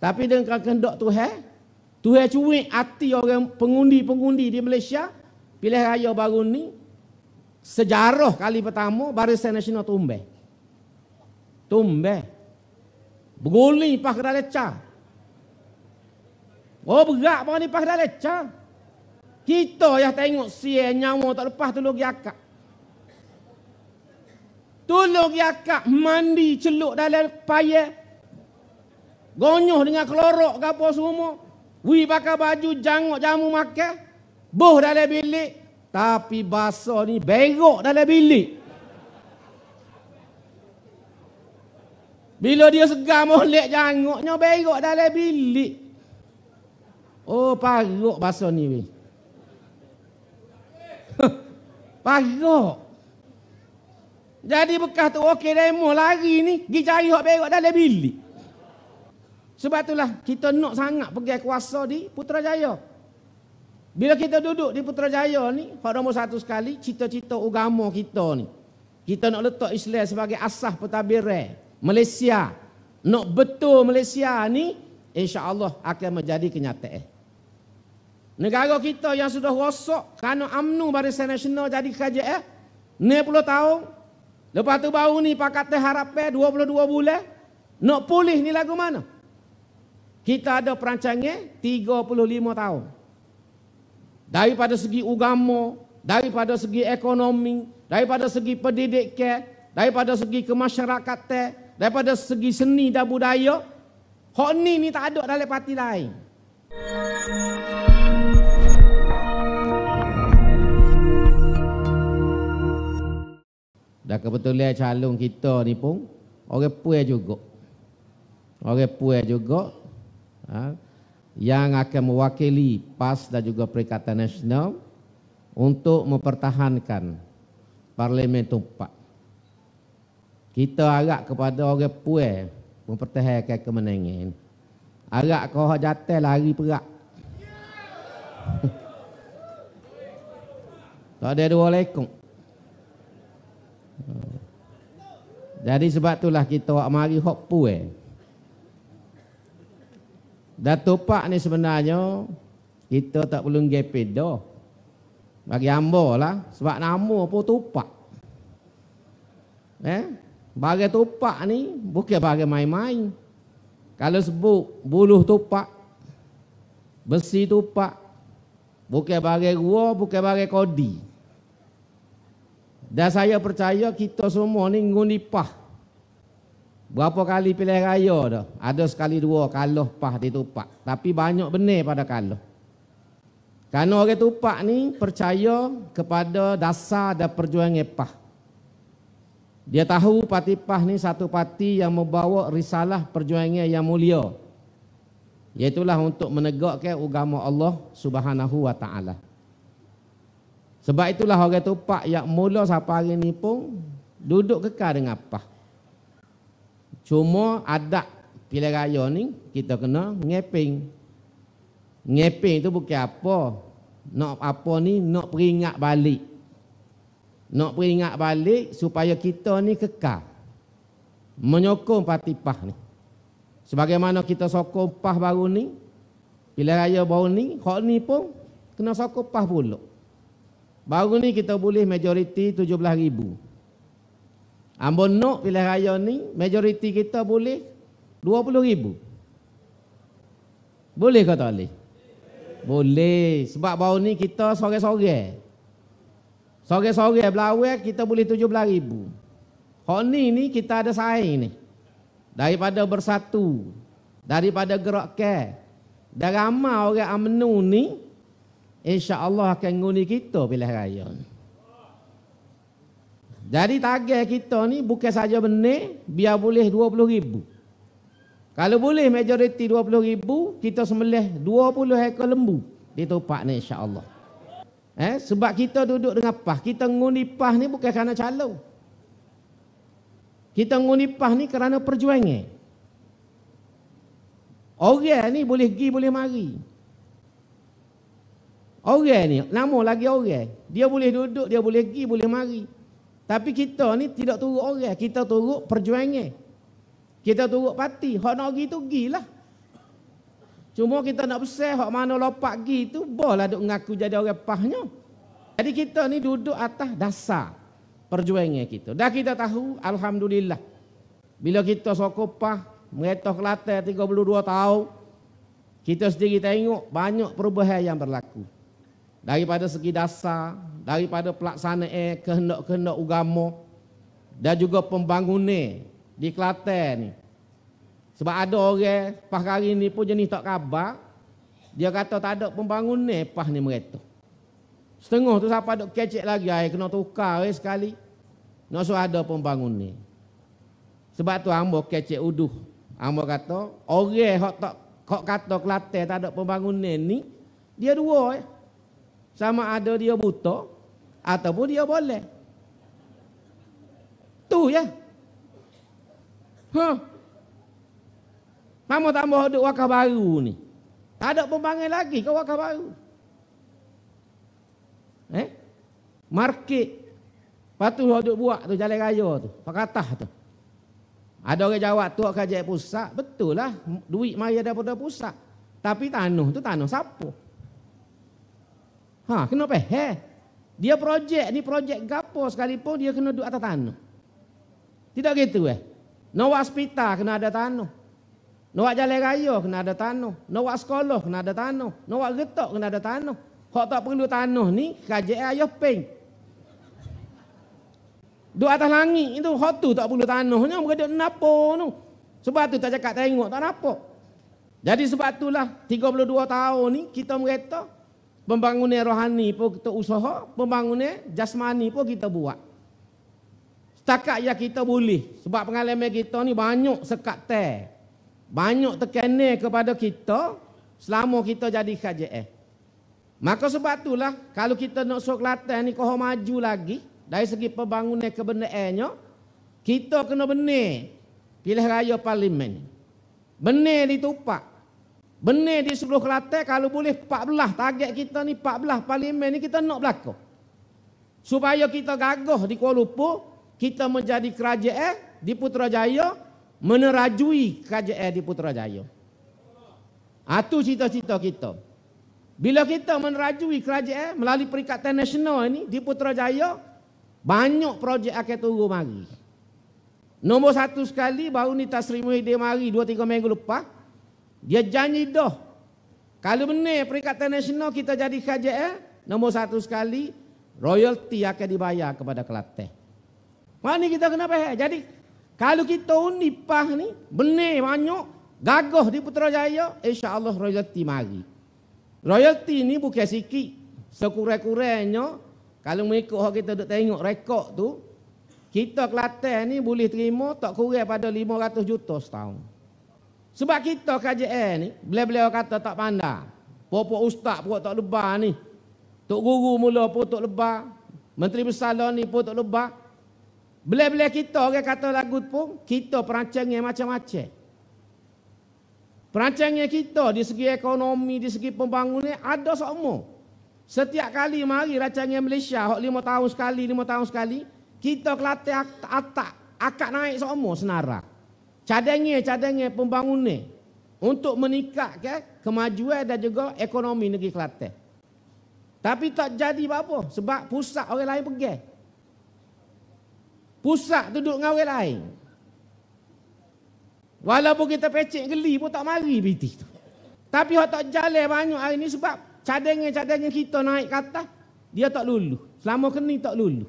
Tapi dengan kehendak Tuhan, Tuhan cuik hati orang pengundi-pengundi di Malaysia pilih raya baru ni sejarah kali pertama Barisan Nasional tumbeh, tumbeh, Berguling pas kedai leca. Oh berat pun ni pas kedai leca. Kita yang tengok si nyawa tak lepas tu lagi akak. Tolong yakak mandi celuk dalam payah Gonyoh dengan kelorok ke apa semua. Wi pakai baju jangok jamu makan. Buh dalam bilik. Tapi bahasa ni berok dalam bilik. Bila dia segar molek jangoknya berok dalam bilik. Oh parok bahasa ni. Wi. parok. Jadi bekas tu okey demo lari ni. Gi cari hak berok dalam bilik. Sebab itulah kita nak sangat pergi kuasa di Putrajaya. Bila kita duduk di Putrajaya ni, pada nombor satu sekali, cita-cita agama kita ni. Kita nak letak Islam sebagai asah pertabiran Malaysia. Nak betul Malaysia ni, insya Allah akan menjadi kenyataan. Negara kita yang sudah rosak kerana UMNO Barisan Nasional jadi kerja eh. 60 tahun. Lepas tu baru ni pakat teh harapnya 22 bulan. Nak pulih ni lagu mana? Kita ada perancangnya 35 tahun. Daripada segi agama, daripada segi ekonomi, daripada segi pendidikan, daripada segi kemasyarakatan, daripada segi seni dan budaya, hok ni ni tak ada dalam parti lain. Dah kebetulan calon kita ni pun orang puai juga. Orang puai juga Ha? yang akan mewakili PAS dan juga Perikatan Nasional untuk mempertahankan Parlimen Tumpak. Kita harap kepada orang puan mempertahankan kemenangan. Harap kau orang jatuh lari perak. Tak ada dua lekong. Jadi sebab itulah kita orang mari hok puan. Datuk Pak ni sebenarnya kita tak perlu gepet Bagi hamba lah sebab nama apa tupak. Eh? Bagi tupak ni bukan bagi main-main. Kalau sebut buluh tupak, besi tupak, bukan bagi gua, bukan bagi kodi. Dan saya percaya kita semua ni ngundipah Berapa kali pilih raya dah? Ada sekali dua kalah pah di tupak. Tapi banyak benar pada kalah. Karena orang tupak ni percaya kepada dasar dan perjuangan pah. Dia tahu parti pah ni satu parti yang membawa risalah perjuangan yang mulia. Iaitulah untuk menegakkan agama Allah subhanahu wa ta'ala. Sebab itulah orang tupak yang mula sampai hari ni pun duduk kekal dengan pah. Cuma adat pilihan raya ni kita kena ngeping. Ngeping tu bukan apa. Nak apa ni nak peringat balik. Nak peringat balik supaya kita ni kekal. Menyokong parti PAH ni. Sebagaimana kita sokong PAH baru ni, pilihan raya baru ni, hak ni pun kena sokong PAH pula. Baru ni kita boleh majoriti 17 ribu. Ambon nak pilih raya ni, majoriti kita boleh 20 ribu. Boleh kata tak boleh? Sebab baru ni kita sore-sore. Sore-sore belawai kita boleh 17 ribu. Hak ni ni kita ada saing ni. Daripada bersatu. Daripada gerak ke. Dan ramai orang amnu ni. InsyaAllah akan nguni kita pilih raya ni. Jadi tagih kita ni bukan saja benih, biar boleh 20 ribu. Kalau boleh majoriti 20 ribu, kita semelih 20 ekor lembu. Di tupak ni Allah. Eh, sebab kita duduk dengan PAH. Kita nguni PAH ni bukan kerana calon. Kita nguni PAH ni kerana perjuangan. Orang ni boleh pergi, boleh mari. Orang ni, nama lagi orang. Dia boleh duduk, dia boleh pergi, boleh mari. Tapi kita ni tidak turut orang, kita turut perjuangan. Kita turut parti, hak nak pergi tu gilah. Cuma kita nak besar hak mana lopak pergi tu bolehlah duk mengaku jadi orang pahnya. Jadi kita ni duduk atas dasar perjuangan kita. Dah kita tahu alhamdulillah. Bila kita sokopah pah kelate 32 tahun kita sendiri tengok banyak perubahan yang berlaku. Daripada segi dasar, daripada pelaksana eh, kehendak-kehendak agama dan juga pembangunan di Kelantan ni. Sebab ada orang eh, pas hari ni pun jenis tak khabar, dia kata tak ada pembangunan pas ni mereka. Setengah tu siapa dok kecek lagi ai kena tukar eh, sekali. Nak suruh ada pembangunan. Sebab tu ambo kecek uduh. ambo kata orang hok tak hok kata Kelantan tak ada pembangunan ni, dia dua eh. Sama ada dia buta ataupun dia boleh. Tu ya. Huh. Mama tambah duk wakaf baru ni. Tak ada pembangun lagi ke wakaf baru. Eh? Market. Patu duk buat tu jalan raya tu, pakatah tu. Ada orang jawab tu kerja pusat, betul lah duit mari daripada pusat. Tapi tanuh tu tanuh. siapa? Ha, kenapa? He. Dia projek, ni projek gapo sekalipun dia kena duduk atas tanah. Tidak gitu eh. Nawa hospital kena ada tanah. Nawa jalan raya kena ada tanah. Nawa sekolah kena ada tanah. Nawa getok kena ada tanah. Kok tak perlu tanah ni, kerja ayah ping. Duduk atas langit itu hot tu tak perlu tanah ni, mereka napa tu. Sebab tu tak cakap tengok, tak napa. Jadi sebab itulah 32 tahun ni kita merata Pembangunan rohani pun kita usaha, pembangunan jasmani pun kita buat. Takak ya kita boleh. Sebab pengalaman kita ni banyak sekat teh. Banyak terkena kepada kita selama kita jadi KJF. Maka sebab itulah kalau kita nak suruh Kelantan ni kau maju lagi dari segi pembangunan kebenarannya, kita kena benar pilih raya parlimen. Benar ditupak. Benih di sebelah kelatai kalau boleh 14 target kita ni 14 parlimen ni kita nak berlaku. Supaya kita gagah di Kuala Lumpur, kita menjadi kerajaan eh, di Putrajaya, menerajui kerajaan eh di Putrajaya. Itu ah, cita-cita kita. Bila kita menerajui kerajaan eh, melalui perikatan nasional ini di Putrajaya, banyak projek akan turun mari. Nombor satu sekali, baru ni Tasri Muhyiddin mari 2-3 minggu lepas, dia janji dah Kalau benar peringkat nasional kita jadi KJL eh, nomor satu sekali, royalty akan dibayar kepada Kelate. Mana kita kenapa ya? Jadi kalau kita unipah ni, benar banyak, gagah di Putrajaya, insyaAllah royalty mari. Royalty ni bukan sikit. Sekurang-kurangnya, kalau mengikut orang kita duduk tengok rekod tu, kita Kelantan ni boleh terima tak kurang pada 500 juta setahun. Sebab kita KJL ni, bila-bila kata tak pandai. puan ustaz pun tak lebar ni. Tok Guru mula pun tak lebar. Menteri Besar lah ni pun tak lebar. Bila-bila kita orang kata lagu pun, kita perancangnya macam-macam. Perancangnya kita di segi ekonomi, di segi pembangunan, ada semua. Setiap kali mari rancangnya Malaysia, hok lima tahun sekali, lima tahun sekali, kita kelatih atak, akak naik semua senarang cadangnya-cadangnya pembangunan untuk meningkatkan kemajuan dan juga ekonomi negeri Kelantan. Tapi tak jadi apa sebab pusat orang lain pergi. Pusat duduk dengan orang lain. Walaupun kita pecik geli pun tak mari piti tu. Tapi orang tak jalan banyak hari ni sebab cadangan-cadangan kita naik kata dia tak lulu. Selama kini tak lulu.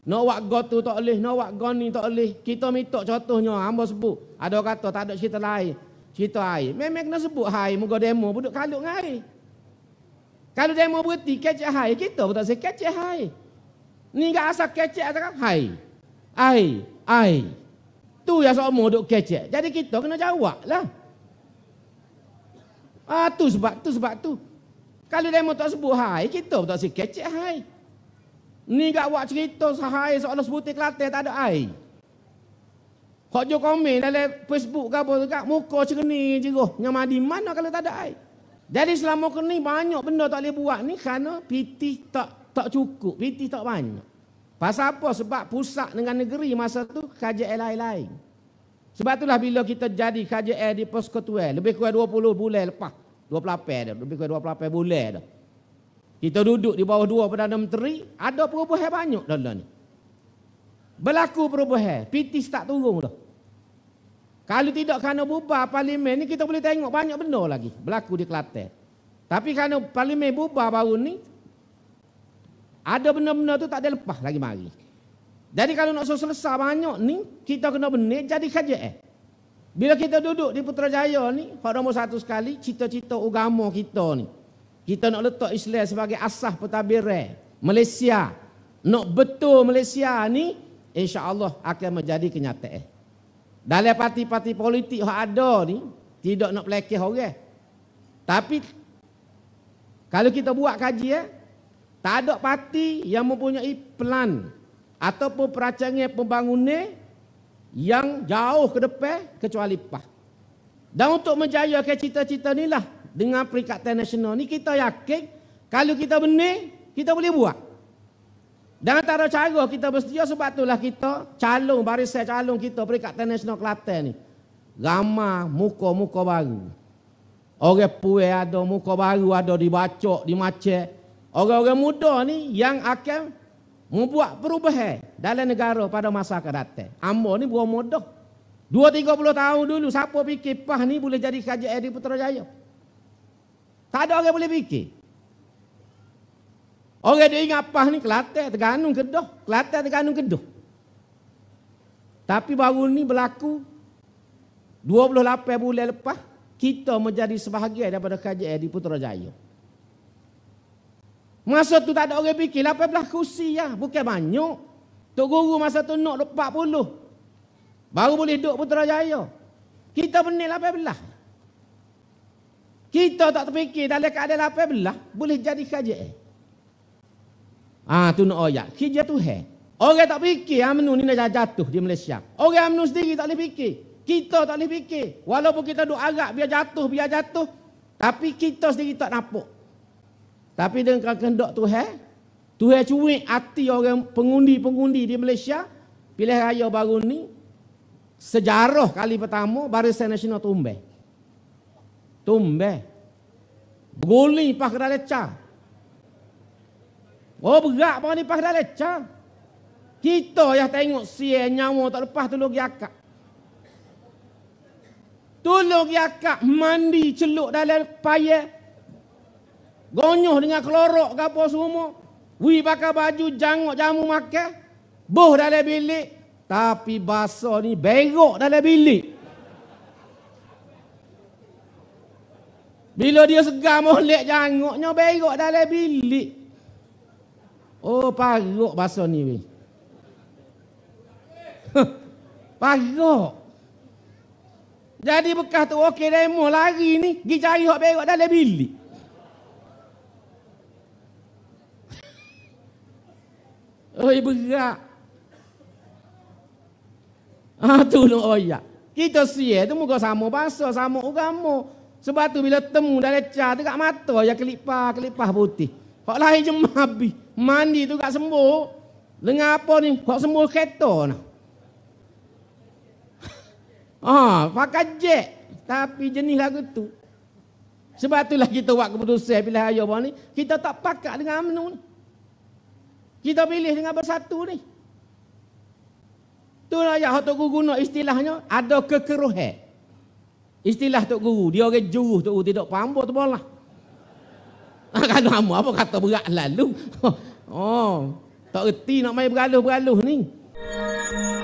Nak buat got tu tak boleh, nak buat gon ni tak boleh. Kita mitok contohnya, hamba sebut. Ada kata tak ada cerita lain. Cerita air. Memang kena sebut air, muka demo, duduk kalut dengan air. Kalau demo berhenti, kecek air. Kita pun tak say, kecek air. Ni gak asal kecek, tak kan? hai hai Air. Tu yang semua duduk kecek. Jadi kita kena jawab lah. Ah, tu sebab tu sebab tu. Kalau demo tak sebut hai, kita pun tak sikit kecek hai. Ni gak buat cerita sahai seolah sebutik latih tak ada air. Kau jauh komen dalam Facebook ke apa dekat muka cerni ni go. Yang di mana kalau tak ada air. Jadi selama ke ni banyak benda tak boleh buat ni kerana piti tak tak cukup, piti tak banyak. Pasal apa? Sebab pusat dengan negeri masa tu kerja lain-lain. Sebab itulah bila kita jadi kerja di posko tuan, lebih kurang 20 bulan lepas. 28 dah, lebih kurang 28 bulan dah. Kita duduk di bawah dua Perdana Menteri, ada perubahan banyak dalam ni. Berlaku perubahan, PITIS tak turun dah. Kalau tidak kerana bubar parlimen ni kita boleh tengok banyak benda lagi berlaku di Kelantan. Tapi kerana parlimen bubar baru ni ada benda-benda tu tak ada lepas lagi mari. Jadi kalau nak selesai banyak ni kita kena benih, jadi kerja eh. Bila kita duduk di Putrajaya ni, pada nombor satu sekali, cita-cita agama kita ni kita nak letak Islam sebagai asah pentadbiran eh. Malaysia nak betul Malaysia ni insya-Allah akan menjadi kenyataan eh. dalam parti-parti politik yang ada ni tidak nak pelekeh orang eh. tapi kalau kita buat kaji ya tak ada parti yang mempunyai pelan ataupun perancangan pembangunan yang jauh ke depan kecuali PAH. Dan untuk menjayakan cita-cita inilah dengan perikatan nasional ni kita yakin kalau kita benar kita boleh buat dan antara cara kita bersedia sebab itulah kita calon barisan calon kita perikatan nasional Kelantan ni ramah muka-muka baru orang pue ada muka baru ada dibacok dimacek orang-orang muda ni yang akan membuat perubahan dalam negara pada masa akan datang ambo ni berumur dah 2 30 tahun dulu siapa fikir pah ni boleh jadi kerajaan di Putrajaya Jaya tak ada orang boleh fikir. Orang dia ingat apa ni Kelantan, Terengganu, Kedah. Kelantan, Terengganu, Kedah. Tapi baru ni berlaku 28 bulan lepas kita menjadi sebahagian daripada KJR di Putrajaya. Masa tu tak ada orang fikir 18 lah kursi ya, bukan banyak. Tok guru masa tu nak 40. Baru boleh duduk Putrajaya. Kita benih 18. Lah kita tak terfikir dalam keadaan apa belah boleh jadi kerja. Ah ha, tu nak ayat. Kerja tu he. Orang tak fikir amnu ni nak jatuh di Malaysia. Orang amnu sendiri tak boleh fikir. Kita tak boleh fikir. Walaupun kita duk agak biar jatuh, biar jatuh. Tapi kita sendiri tak nampak. Tapi dengan kendok tu he. Tu he cuwi hati orang pengundi-pengundi di Malaysia. Pilih raya baru ni. Sejarah kali pertama barisan nasional tumbuh tumbe. Guli pah kerana leca. Oh berat pah ni pah leca. Kita yang tengok siya nyawa tak lepas tolong yakak. Tolong yakak mandi celuk dalam payah. Gonyoh dengan kelorok ke apa semua. Wui pakai baju jangok jamu makan. Boh dalam bilik. Tapi basah ni berok dalam bilik. Bila dia segar molek janguknya berok dalam bilik. Oh parok bahasa ni weh. parok. Jadi bekas tu okey demo lari ni pergi cari hok berok dalam bilik. Oi berak. Ah tu lu oi ya. Kita sia tu muka sama bahasa, sama agama. Sebab tu bila temu dah lecah tu kat mata ya kelipah kelipah putih. Kok lain je mabi. Mandi tu kat sembuh. Dengar apa ni? kok sembuh kereta nah. Ah, pakai jet. Tapi jenis lagu tu. Sebab tu lah kita buat keputusan pilih ayah bawah ni. Kita tak pakat dengan UMNO ni. Kita pilih dengan bersatu ni. Itulah yang orang guna istilahnya. Ada kekeruhan. Istilah Tok Guru, dia orang juruh Tok Guru tidak pambo tu bola. Kalau kamu apa kata berat lalu. oh, tak reti nak main beraluh-beraluh ni.